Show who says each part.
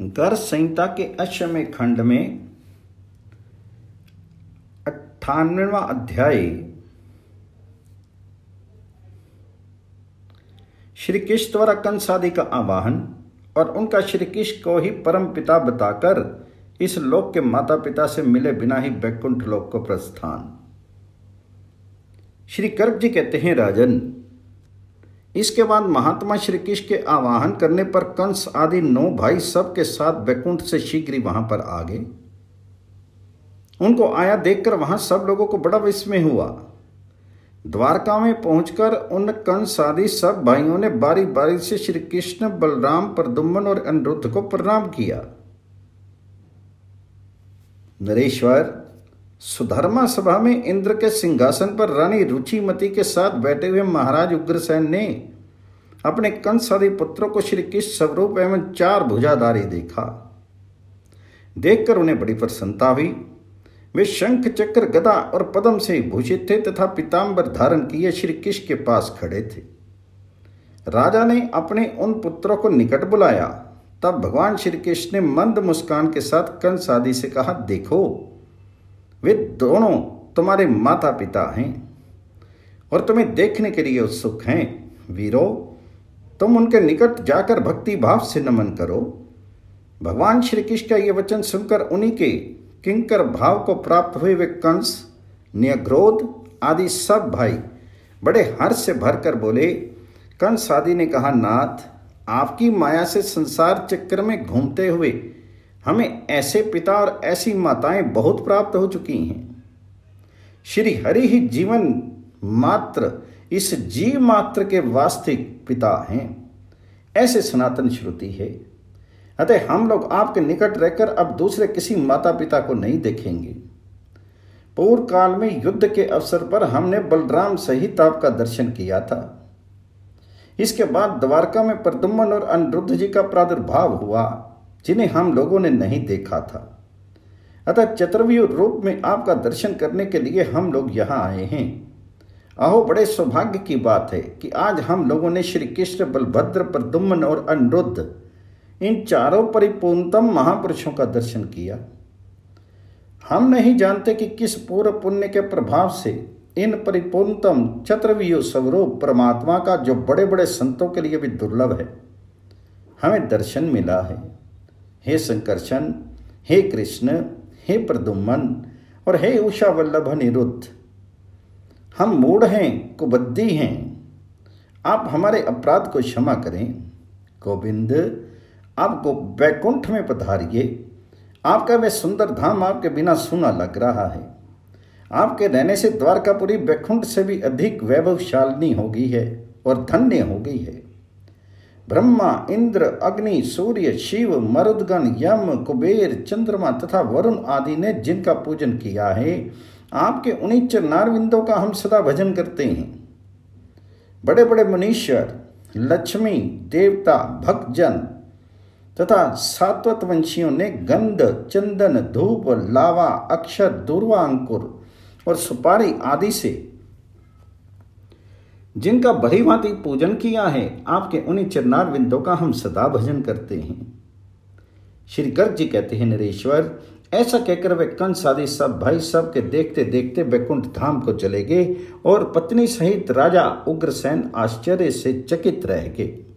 Speaker 1: गर्ग संहिता के अष्टमे खंड में अट्ठानवेवा अध्याय श्री कृष्ण द्वारा कंस आदि का आवाहन और उनका श्री कृष्ण को ही परम पिता बताकर इस लोक के माता पिता से मिले बिना ही वैकुंठ लोक को प्रस्थान श्री कर्क जी कहते हैं राजन इसके बाद महात्मा श्री कृष्ण के आवाहन करने पर कंस आदि नौ भाई सबके साथ बैकुंठ से शीघ्र ही वहां पर आ गए उनको आया देखकर वहां सब लोगों को बड़ा विस्मय हुआ द्वारका में पहुंचकर उन कंस आदि सब भाइयों ने बारी बारी से श्री कृष्ण बलराम प्रदुम्बन और अनिरुद्ध को प्रणाम किया नरेश्वर सुधर्मा सभा में इंद्र के सिंहासन पर रानी रुचिमती के साथ बैठे हुए महाराज उग्रसेन ने अपने कंस आदि पुत्रों को श्री कृष्ण स्वरूप एवं चार भुजाधारी देखा देखकर उन्हें बड़ी प्रसन्नता हुई वे शंख चक्र गदा और पदम से भूषित थे तथा पिताम्बर धारण किए श्री कृष्ण के पास खड़े थे राजा ने अपने उन पुत्रों को निकट बुलाया तब भगवान श्री कृष्ण ने मंद मुस्कान के साथ कंस आदि से कहा देखो वे दोनों तुम्हारे माता पिता हैं और तुम्हें देखने के लिए उत्सुक हैं वीरो तुम उनके निकट जाकर भक्ति भाव से नमन करो भगवान श्री कृष्ण का ये वचन सुनकर उन्हीं के किंकर भाव को प्राप्त हुए वे कंस न्यग्रोध आदि सब भाई बड़े हर्ष से भरकर बोले कंस आदि ने कहा नाथ आपकी माया से संसार चक्र में घूमते हुए हमें ऐसे पिता और ऐसी माताएं बहुत प्राप्त हो चुकी हैं श्री हरि ही जीवन मात्र इस जीव मात्र के वास्तविक पिता हैं ऐसे सनातन श्रुति है अतः हम लोग आपके निकट रहकर अब दूसरे किसी माता पिता को नहीं देखेंगे पूर्व काल में युद्ध के अवसर पर हमने बलराम सहित आपका दर्शन किया था इसके बाद द्वारका में प्रदुमन और अनिरुद्ध जी का प्रादुर्भाव हुआ जिन्हें हम लोगों ने नहीं देखा था अतः चतुर्व्यूह रूप में आपका दर्शन करने के लिए हम लोग यहाँ आए हैं आहो बड़े सौभाग्य की बात है कि आज हम लोगों ने श्री कृष्ण बलभद्र प्रदुम्न और अनिरुद्ध इन चारों परिपूर्णतम महापुरुषों का दर्शन किया हम नहीं जानते कि किस पूर्व पुण्य के प्रभाव से इन परिपूर्णतम चतुर्व्यूह स्वरूप परमात्मा का जो बड़े बड़े संतों के लिए भी दुर्लभ है हमें दर्शन मिला है हे संकर्षण हे कृष्ण हे प्रदुम्न और हे उषा वल्लभ निरुद्ध हम मूढ़ हैं कुबद्धि हैं आप हमारे अपराध को क्षमा करें गोविंद आपको वैकुंठ में पधारिए आपका वह सुंदर धाम आपके बिना सुना लग रहा है आपके रहने से द्वारकापुरी वैकुंठ से भी अधिक वैभवशालिनी हो गई है और धन्य हो गई है ब्रह्मा इंद्र अग्नि सूर्य शिव मरुदगण यम कुबेर चंद्रमा तथा वरुण आदि ने जिनका पूजन किया है आपके उन्हीं विंदों का हम सदा भजन करते हैं बड़े बड़े मनीश्वर लक्ष्मी देवता भक्तजन तथा सात्वत वंशियों ने गंध चंदन धूप लावा अक्षर दूर्वा अंकुर और सुपारी आदि से जिनका भरी भांति पूजन किया है आपके उन्हीं चिरनार बिंदों का हम सदा भजन करते हैं श्री गर्ग जी कहते हैं नरेश्वर ऐसा कहकर वे कंस आदि सब भाई सब के देखते देखते वैकुंठ धाम को चले गए और पत्नी सहित राजा उग्रसेन आश्चर्य से चकित रह गए